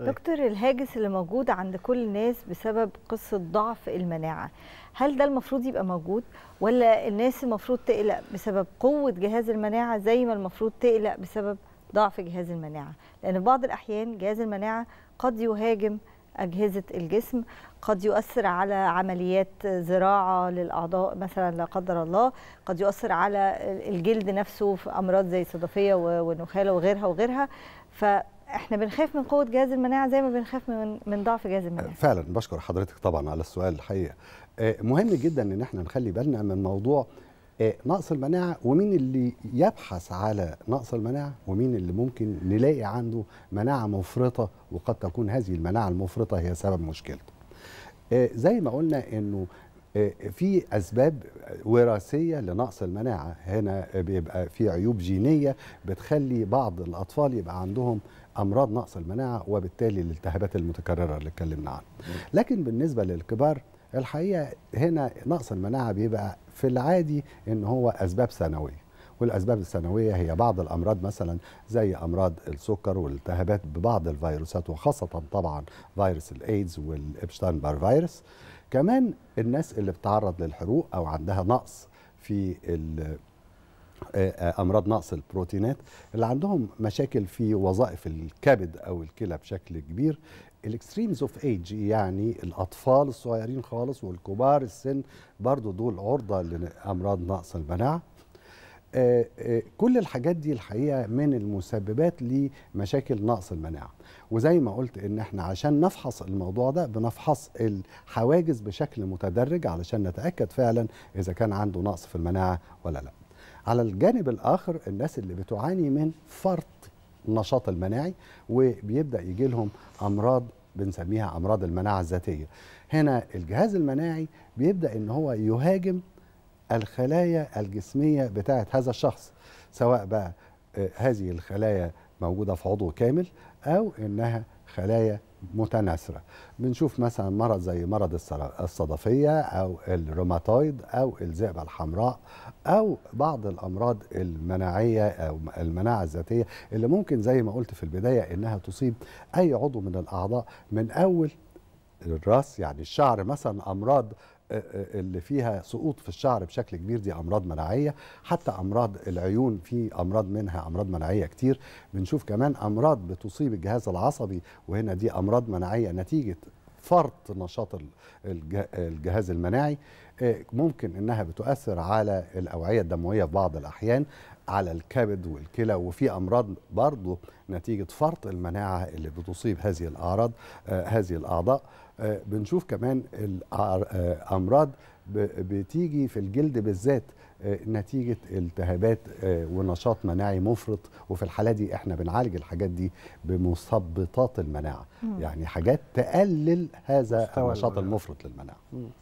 إيه. دكتور الهاجس اللي موجود عند كل الناس بسبب قصه ضعف المناعه هل ده المفروض يبقى موجود ولا الناس المفروض تقلق بسبب قوه جهاز المناعه زي ما المفروض تقلق بسبب ضعف جهاز المناعه لان في بعض الاحيان جهاز المناعه قد يهاجم اجهزه الجسم قد يؤثر على عمليات زراعه للاعضاء مثلا لا قدر الله قد يؤثر على الجلد نفسه في امراض زي الصدفيه والنخاله وغيرها وغيرها ف احنا بنخاف من قوه جهاز المناعه زي ما بنخاف من من ضعف جهاز المناعه فعلا بشكر حضرتك طبعا على السؤال الحقيقه آه، مهم جدا ان احنا نخلي بالنا من موضوع آه، نقص المناعه ومين اللي يبحث على نقص المناعه ومين اللي ممكن نلاقي عنده مناعه مفرطه وقد تكون هذه المناعه المفرطه هي سبب مشكلته آه، زي ما قلنا انه في اسباب وراثيه لنقص المناعه هنا بيبقى في عيوب جينيه بتخلي بعض الاطفال يبقى عندهم امراض نقص المناعه وبالتالي الالتهابات المتكرره اللي اتكلمنا عنها لكن بالنسبه للكبار الحقيقه هنا نقص المناعه بيبقى في العادي ان هو اسباب ثانويه والاسباب الثانويه هي بعض الامراض مثلا زي امراض السكر والالتهابات ببعض الفيروسات وخاصه طبعا فيروس الايدز والابشتان بار فيروس كمان الناس اللي بتعرض للحروق او عندها نقص في آه، آه، امراض نقص البروتينات اللي عندهم مشاكل في وظائف الكبد او الكلى بشكل كبير الاكستريمز اوف ايج يعني الاطفال الصغيرين خالص والكبار السن برضو دول عرضه لامراض نقص المناعه آه، آه، كل الحاجات دي الحقيقه من المسببات لمشاكل نقص المناعه وزي ما قلت ان احنا عشان نفحص الموضوع ده بنفحص الحواجز بشكل متدرج علشان نتاكد فعلا اذا كان عنده نقص في المناعه ولا لا على الجانب الاخر الناس اللي بتعاني من فرط النشاط المناعي وبيبدا يجي لهم امراض بنسميها امراض المناعه الذاتيه هنا الجهاز المناعي بيبدا ان هو يهاجم الخلايا الجسمية بتاعة هذا الشخص سواء بقى آه، هذه الخلايا موجودة في عضو كامل أو إنها خلايا متناثرة بنشوف مثلا مرض زي مرض الصدفية أو الروماتويد أو الذئبة الحمراء أو بعض الأمراض المناعية أو المناعة الذاتية اللي ممكن زي ما قلت في البداية إنها تصيب أي عضو من الأعضاء من أول الراس يعني الشعر مثلا أمراض اللي فيها سقوط في الشعر بشكل كبير دي امراض مناعيه حتى امراض العيون في امراض منها امراض مناعيه كتير بنشوف كمان امراض بتصيب الجهاز العصبي وهنا دي امراض مناعيه نتيجه فرط نشاط الجهاز المناعي آه، ممكن انها بتؤثر على الاوعيه الدمويه في بعض الاحيان على الكبد والكلى وفي امراض برضه نتيجه فرط المناعه اللي بتصيب هذه الاعراض آه، هذه الاعضاء آه، بنشوف كمان الامراض آه، بتيجي في الجلد بالذات نتيجة التهابات ونشاط مناعي مفرط وفي الحالة دي احنا بنعالج الحاجات دي بمثبطات المناعة يعني حاجات تقلل هذا النشاط المفرط للمناعة